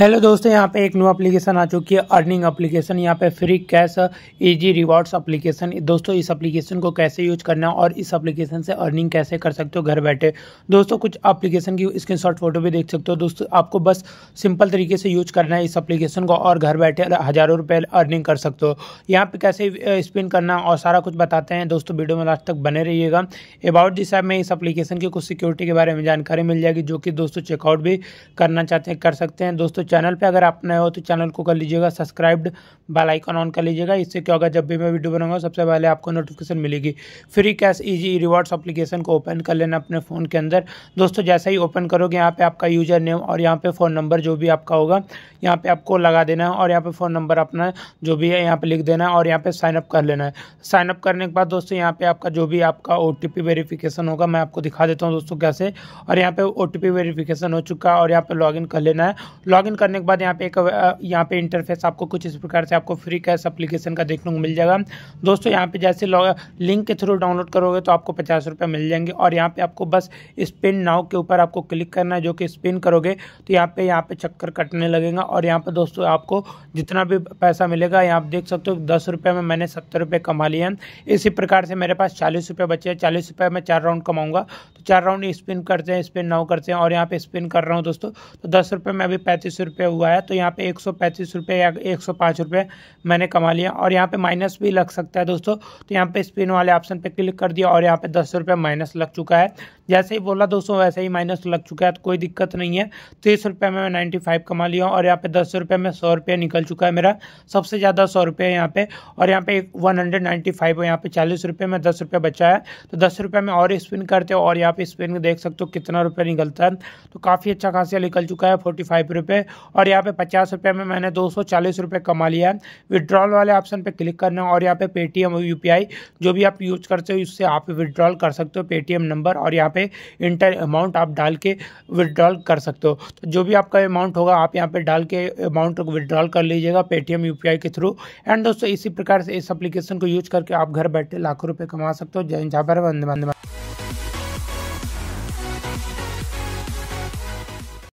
hello दोस्तों यहाँ पे एक न्यू एप्लीकेशन आ चुकी है अर्निंग एप्लीकेशन यहाँ पे free cash easy rewards application दोस्तों इस एप्लीकेशन को कैसे यूज करना और इस एप्लीकेशन से अर्निंग कैसे कर सकते हो घर बैठे दोस्तों कुछ एप्लीकेशन की स्क्रीनशॉट फोटो भी देख सकते हो दोस्तों आपको बस सिंपल तरीके से यूज करना है इस अप्लीकेशन को और घर बैठे हज़ारों रुपये अर्निंग कर सकते हो यहाँ पर कैसे स्पिन करना और सारा कुछ बताते हैं दोस्तों वीडियो में लास्ट तक बने रहिएगा अबाउट दिस ऐप में इस अपलीकेशन की कुछ सिक्योरिटी के बारे में जानकारी मिल जाएगी जो कि दोस्तों चेकआउट भी करना चाहते हैं कर सकते हैं दोस्तों चैनल पे अगर आप नए हो तो चैनल को कर लीजिएगा सब्सक्राइब्ड बेल आइकन ऑन कर लीजिएगा इससे क्या होगा जब भी मैं वीडियो बनाऊंगा सबसे पहले आपको नोटिफिकेशन मिलेगी free cash easy rewards application को ओपन कर लेना अपने फ़ोन के अंदर दोस्तों जैसे ही ओपन करोगे यहाँ पर आपका यूजर नेम और यहाँ पर फ़ोन नंबर जो भी आपका होगा यहाँ पर आपको लगा देना है और यहाँ पर फ़ोन नंबर अपना जो भी है यहाँ पर लिख देना है और यहाँ पर साइनअप कर लेना है साइनअप करने के बाद दोस्तों यहाँ पर आपका जो भी आपका ओ वेरीफिकेशन होगा मैं आपको दिखा देता हूँ दोस्तों कैसे और यहाँ पर ओ वेरीफिकेशन हो चुका है और यहाँ पर इन कर लेना है लॉग इन करने के बाद यहाँ पे एक यहाँ पे इंटरफेस आपको कुछ इस प्रकार से आपको फ्री कैश अप्लीकेशन का देखने को मिल जाएगा दोस्तों यहाँ पे जैसे लिंक के थ्रू डाउनलोड करोगे तो आपको पचास रुपये मिल जाएंगे और यहाँ पे आपको बस स्पिन नाउ के ऊपर आपको क्लिक करना है जो कि स्पिन करोगे तो यहाँ पे यहाँ पे चक्कर कटने लगेगा और यहाँ पे दोस्तों आपको जितना भी पैसा मिलेगा यहाँ देख सकते हो दस रुपये में मैंने सत्तर रुपये कमा लिए हैं इसी प्रकार से मेरे पास चालीस रुपये बचे हैं चालीस रुपये में चार राउंड कमाऊँगा तो चार राउंड स्पिन करते हैं स्पिन नाउ करते हैं और यहाँ पे स्पिन कर रहा हूँ दोस्तों तो दस रुपये में अभी पैंतीस पच्चीस रुपये हुआ है तो यहाँ पे एक सौ पैंतीस रुपये या एक सौ पाँच रुपये मैंने कमा लिया और यहाँ पे माइनस भी लग सकता है दोस्तों तो यहाँ पे स्पिन वाले ऑप्शन पे क्लिक कर दिया और यहाँ पे दस रुपये माइनस लग चुका है जैसे ही बोला दोस्तों वैसे ही माइनस लग चुका है तो कोई दिक्कत नहीं है तीस तो रुपये में मैं नाइन्टी फाइव कमा लिया और यहाँ पे दस रुपये में सौ रुपये निकल चुका है मेरा सबसे ज़्यादा सौ रुपये यहाँ पे और यहाँ पे वन हंड्रेड नाइन्टी फाइव है यहाँ पे चालीस रुपये में दस रुपये बचा है तो दस रुपये में और स्पिन करते हो और यहाँ पे स्पिन देख सकते हो कितना रुपये निकलता है तो काफ़ी अच्छा खासा निकल चुका है फोर्टी फाइव रुपये और यहाँ पे पचास रुपये में मैंने दो सौ चालीस रुपये कमा लिया है विड्रॉल वाले ऑप्शन पे क्लिक करना और यहाँ पे पेटीएम और यूपीआई जो भी आप यूज करते हो उससे आप विड्रॉल कर सकते हो पेटीएम नंबर और यहाँ पे इंटर अमाउंट आप डाल के विड्रॉल कर सकते हो तो जो भी आपका अमाउंट होगा आप यहाँ पर डाल के अमाउंट विड्रॉल कर लीजिएगा पेटीएम यूपीआई के थ्रू एंड दोस्तों इसी प्रकार से इस अप्लीकेशन को यूज करके आप घर बैठे लाखों रुपये कमा सकते हो जय झापर वंदे वंदे